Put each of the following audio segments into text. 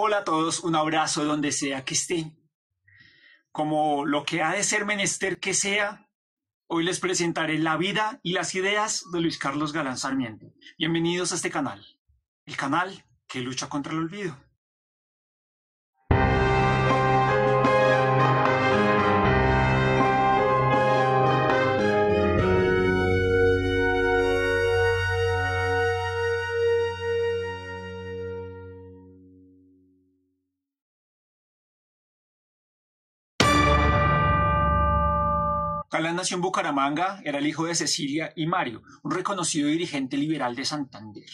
Hola a todos, un abrazo donde sea que estén. Como lo que ha de ser menester que sea, hoy les presentaré la vida y las ideas de Luis Carlos Galán Sarmiento. Bienvenidos a este canal, el canal que lucha contra el olvido. Calán nació en Bucaramanga, era el hijo de Cecilia y Mario, un reconocido dirigente liberal de Santander.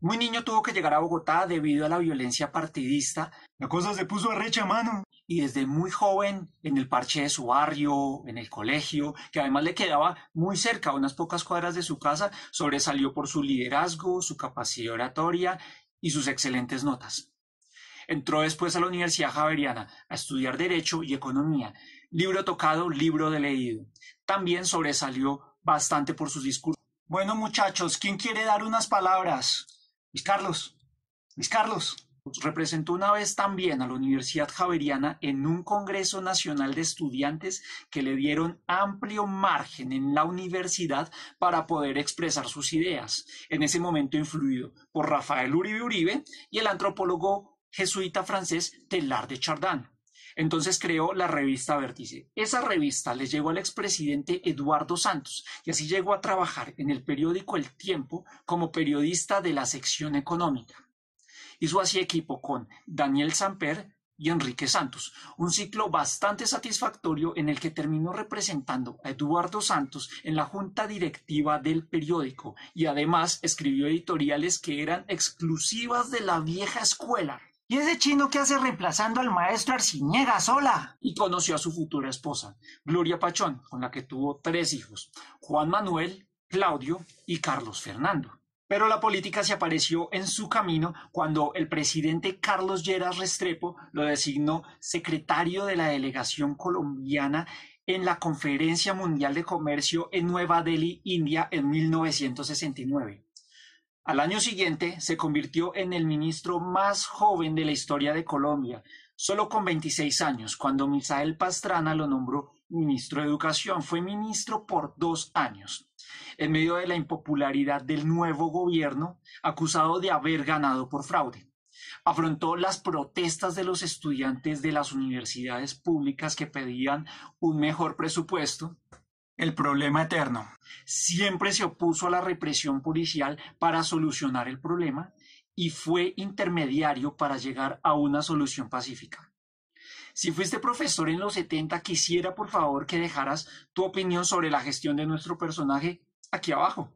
Muy niño tuvo que llegar a Bogotá debido a la violencia partidista. La cosa se puso a recha mano. Y desde muy joven, en el parche de su barrio, en el colegio, que además le quedaba muy cerca, unas pocas cuadras de su casa, sobresalió por su liderazgo, su capacidad oratoria y sus excelentes notas. Entró después a la Universidad Javeriana a estudiar Derecho y Economía, libro tocado, libro de leído. También sobresalió bastante por sus discursos. Bueno, muchachos, ¿quién quiere dar unas palabras? Luis Carlos, Luis Carlos. Representó una vez también a la Universidad Javeriana en un Congreso Nacional de Estudiantes que le dieron amplio margen en la universidad para poder expresar sus ideas, en ese momento influido por Rafael Uribe Uribe y el antropólogo jesuita francés Telar de Chardin. Entonces creó la revista Vértice. Esa revista le llegó al expresidente Eduardo Santos y así llegó a trabajar en el periódico El Tiempo como periodista de la sección económica. Hizo así equipo con Daniel Samper, y Enrique Santos. Un ciclo bastante satisfactorio en el que terminó representando a Eduardo Santos en la junta directiva del periódico y además escribió editoriales que eran exclusivas de la vieja escuela ¿Y ese chino que hace reemplazando al maestro Arciñega sola? Y conoció a su futura esposa, Gloria Pachón, con la que tuvo tres hijos, Juan Manuel, Claudio y Carlos Fernando. Pero la política se apareció en su camino cuando el presidente Carlos Lleras Restrepo lo designó secretario de la delegación colombiana en la Conferencia Mundial de Comercio en Nueva Delhi, India, en 1969. Al año siguiente se convirtió en el ministro más joven de la historia de Colombia, solo con 26 años, cuando Misael Pastrana lo nombró ministro de Educación. Fue ministro por dos años, en medio de la impopularidad del nuevo gobierno, acusado de haber ganado por fraude. Afrontó las protestas de los estudiantes de las universidades públicas que pedían un mejor presupuesto, el problema eterno. Siempre se opuso a la represión policial para solucionar el problema y fue intermediario para llegar a una solución pacífica. Si fuiste profesor en los 70, quisiera por favor que dejaras tu opinión sobre la gestión de nuestro personaje aquí abajo.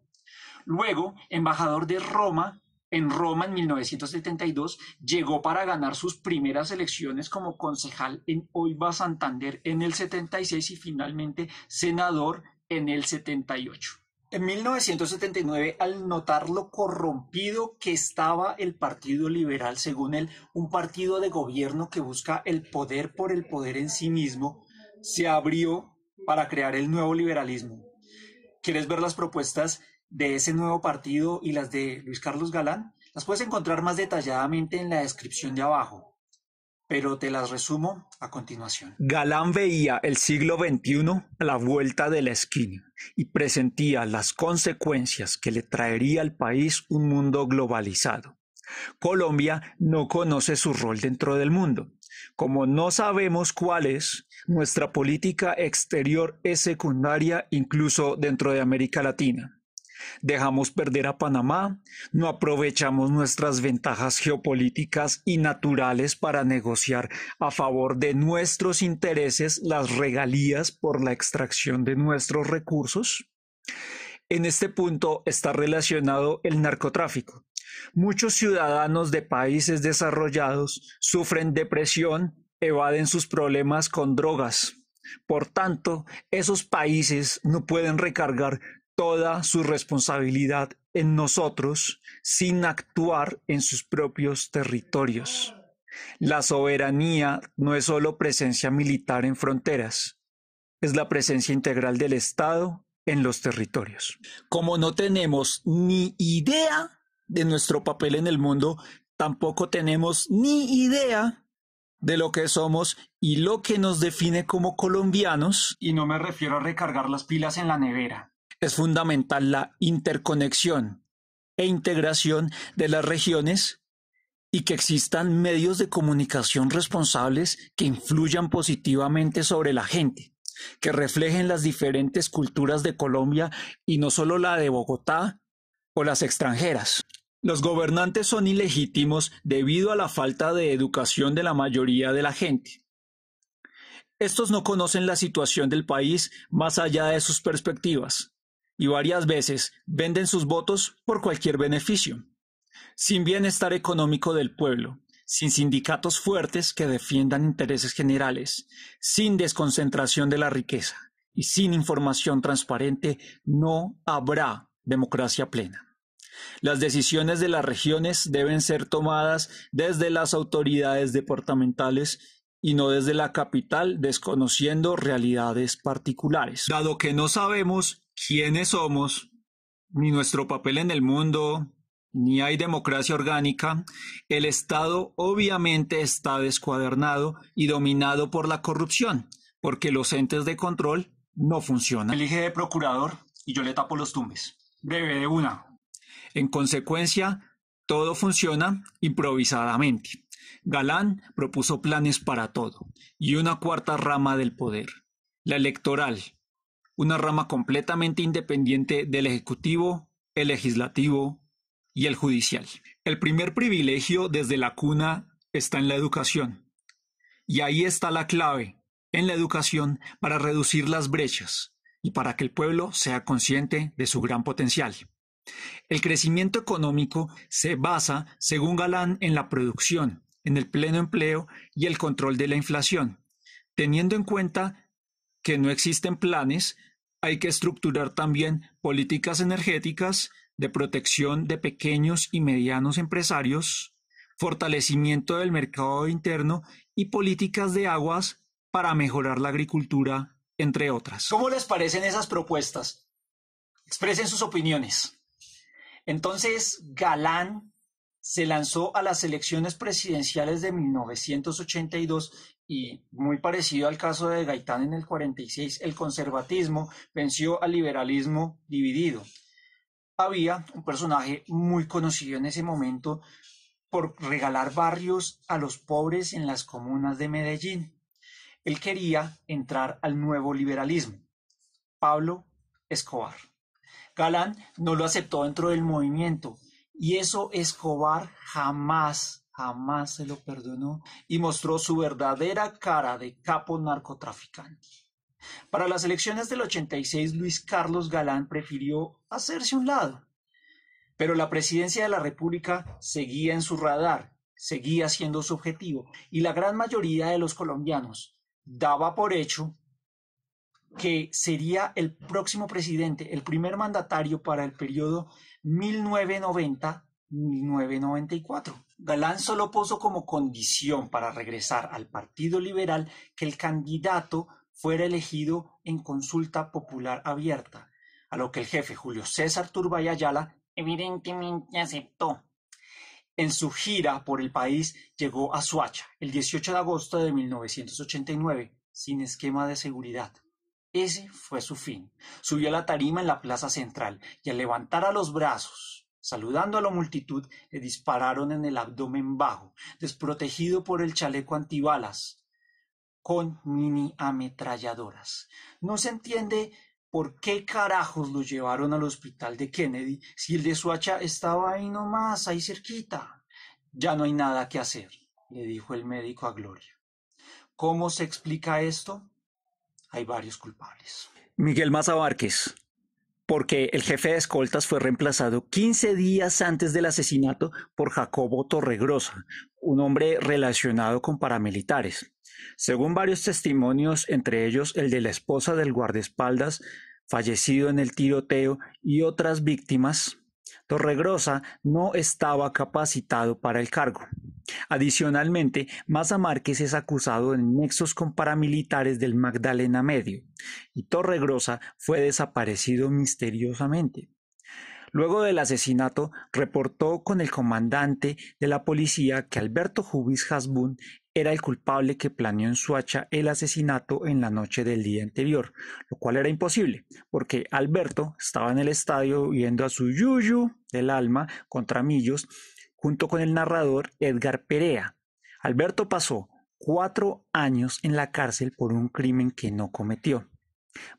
Luego, embajador de Roma, en Roma en 1972, llegó para ganar sus primeras elecciones como concejal en Oiva Santander en el 76 y finalmente senador en el 78. En 1979, al notar lo corrompido que estaba el Partido Liberal, según él, un partido de gobierno que busca el poder por el poder en sí mismo, se abrió para crear el nuevo liberalismo. ¿Quieres ver las propuestas de ese nuevo partido y las de Luis Carlos Galán, las puedes encontrar más detalladamente en la descripción de abajo, pero te las resumo a continuación. Galán veía el siglo XXI a la vuelta de la esquina y presentía las consecuencias que le traería al país un mundo globalizado. Colombia no conoce su rol dentro del mundo. Como no sabemos cuál es, nuestra política exterior es secundaria incluso dentro de América Latina. Dejamos perder a Panamá, no aprovechamos nuestras ventajas geopolíticas y naturales para negociar a favor de nuestros intereses las regalías por la extracción de nuestros recursos. En este punto está relacionado el narcotráfico. Muchos ciudadanos de países desarrollados sufren depresión, evaden sus problemas con drogas. Por tanto, esos países no pueden recargar toda su responsabilidad en nosotros sin actuar en sus propios territorios. La soberanía no es solo presencia militar en fronteras, es la presencia integral del Estado en los territorios. Como no tenemos ni idea de nuestro papel en el mundo, tampoco tenemos ni idea de lo que somos y lo que nos define como colombianos. Y no me refiero a recargar las pilas en la nevera es fundamental la interconexión e integración de las regiones y que existan medios de comunicación responsables que influyan positivamente sobre la gente, que reflejen las diferentes culturas de Colombia y no solo la de Bogotá o las extranjeras. Los gobernantes son ilegítimos debido a la falta de educación de la mayoría de la gente. Estos no conocen la situación del país más allá de sus perspectivas y varias veces venden sus votos por cualquier beneficio, sin bienestar económico del pueblo, sin sindicatos fuertes que defiendan intereses generales, sin desconcentración de la riqueza y sin información transparente, no habrá democracia plena. Las decisiones de las regiones deben ser tomadas desde las autoridades departamentales y no desde la capital, desconociendo realidades particulares. Dado que no sabemos quiénes somos, ni nuestro papel en el mundo, ni hay democracia orgánica, el Estado obviamente está descuadernado y dominado por la corrupción, porque los entes de control no funcionan. Elige de procurador y yo le tapo los tumbes. Breve de una. En consecuencia, todo funciona improvisadamente. Galán propuso planes para todo y una cuarta rama del poder, la electoral, una rama completamente independiente del Ejecutivo, el Legislativo y el Judicial. El primer privilegio desde la cuna está en la educación. Y ahí está la clave, en la educación, para reducir las brechas y para que el pueblo sea consciente de su gran potencial. El crecimiento económico se basa, según Galán, en la producción, en el pleno empleo y el control de la inflación, teniendo en cuenta que no existen planes hay que estructurar también políticas energéticas, de protección de pequeños y medianos empresarios, fortalecimiento del mercado interno y políticas de aguas para mejorar la agricultura, entre otras. ¿Cómo les parecen esas propuestas? Expresen sus opiniones. Entonces, Galán se lanzó a las elecciones presidenciales de 1982 y, muy parecido al caso de Gaitán en el 46, el conservatismo venció al liberalismo dividido. Había un personaje muy conocido en ese momento por regalar barrios a los pobres en las comunas de Medellín. Él quería entrar al nuevo liberalismo. Pablo Escobar. Galán no lo aceptó dentro del movimiento y eso Escobar jamás, jamás se lo perdonó y mostró su verdadera cara de capo narcotraficante. Para las elecciones del 86, Luis Carlos Galán prefirió hacerse un lado. Pero la presidencia de la República seguía en su radar, seguía siendo su objetivo, y la gran mayoría de los colombianos daba por hecho que sería el próximo presidente, el primer mandatario para el periodo 1990-1994. Galán solo puso como condición para regresar al Partido Liberal que el candidato fuera elegido en consulta popular abierta, a lo que el jefe Julio César Turbay Ayala evidentemente aceptó. En su gira por el país llegó a Suacha el 18 de agosto de 1989, sin esquema de seguridad. Ese fue su fin. Subió a la tarima en la plaza central y al levantar a los brazos, saludando a la multitud, le dispararon en el abdomen bajo, desprotegido por el chaleco antibalas, con mini ametralladoras. No se entiende por qué carajos lo llevaron al hospital de Kennedy si el de Suacha estaba ahí nomás, ahí cerquita. Ya no hay nada que hacer, le dijo el médico a Gloria. ¿Cómo se explica esto? hay varios culpables. Miguel Maza porque el jefe de escoltas fue reemplazado 15 días antes del asesinato por Jacobo Torregrosa, un hombre relacionado con paramilitares. Según varios testimonios, entre ellos el de la esposa del guardaespaldas, fallecido en el tiroteo, y otras víctimas, Torregrosa no estaba capacitado para el cargo. Adicionalmente, Maza Márquez es acusado de nexos con paramilitares del Magdalena Medio y Torregrosa fue desaparecido misteriosamente. Luego del asesinato, reportó con el comandante de la policía que Alberto Jubis Hasbun era el culpable que planeó en Suacha el asesinato en la noche del día anterior, lo cual era imposible, porque Alberto estaba en el estadio viendo a su yuyu del alma contra Millos, junto con el narrador Edgar Perea. Alberto pasó cuatro años en la cárcel por un crimen que no cometió.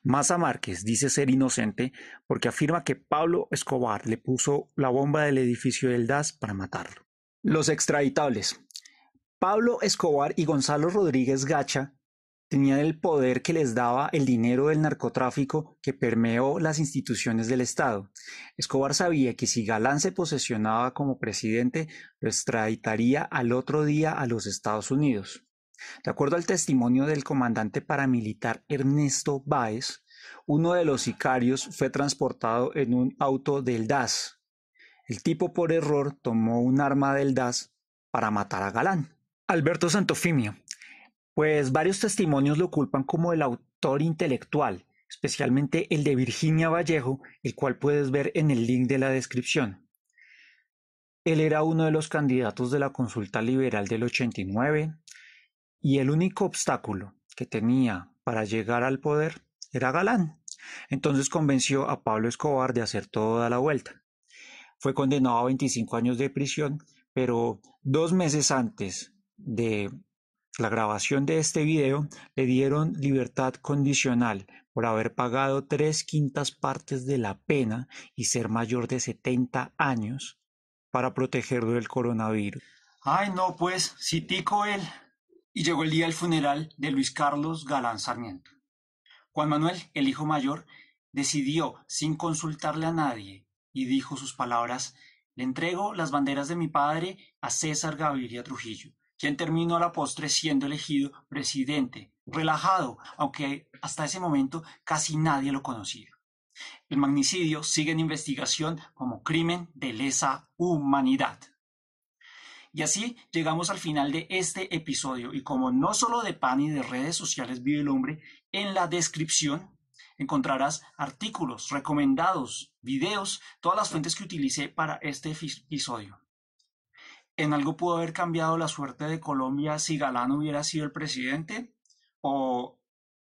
Maza Márquez dice ser inocente porque afirma que Pablo Escobar le puso la bomba del edificio del DAS para matarlo. Los extraditables. Pablo Escobar y Gonzalo Rodríguez Gacha tenían el poder que les daba el dinero del narcotráfico que permeó las instituciones del Estado. Escobar sabía que si Galán se posesionaba como presidente, lo extraditaría al otro día a los Estados Unidos. De acuerdo al testimonio del comandante paramilitar Ernesto Báez, uno de los sicarios fue transportado en un auto del DAS. El tipo por error tomó un arma del DAS para matar a Galán. Alberto Santofimio. Pues varios testimonios lo culpan como el autor intelectual, especialmente el de Virginia Vallejo, el cual puedes ver en el link de la descripción. Él era uno de los candidatos de la consulta liberal del 89, y el único obstáculo que tenía para llegar al poder era Galán. Entonces convenció a Pablo Escobar de hacer toda la vuelta. Fue condenado a 25 años de prisión, pero dos meses antes de la grabación de este video le dieron libertad condicional por haber pagado tres quintas partes de la pena y ser mayor de 70 años para protegerlo del coronavirus. Ay, no, pues, si tico él, y llegó el día del funeral de Luis Carlos Galán Sarmiento. Juan Manuel, el hijo mayor, decidió sin consultarle a nadie y dijo sus palabras Le entrego las banderas de mi padre a César Gaviria Trujillo, quien terminó a la postre siendo elegido presidente, relajado, aunque hasta ese momento casi nadie lo conocía. El magnicidio sigue en investigación como crimen de lesa humanidad. Y así llegamos al final de este episodio. Y como no solo de pan y de redes sociales vive el hombre, en la descripción encontrarás artículos, recomendados, videos, todas las fuentes que utilicé para este episodio. ¿En algo pudo haber cambiado la suerte de Colombia si Galán hubiera sido el presidente? ¿O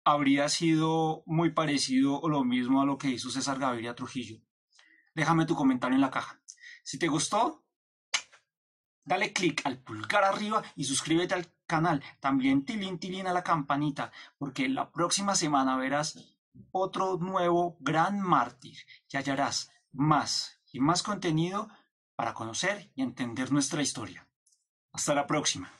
habría sido muy parecido o lo mismo a lo que hizo César Gaviria Trujillo? Déjame tu comentario en la caja. Si te gustó, Dale click al pulgar arriba y suscríbete al canal. También tilín tilín a la campanita, porque la próxima semana verás otro nuevo gran mártir y hallarás más y más contenido para conocer y entender nuestra historia. Hasta la próxima.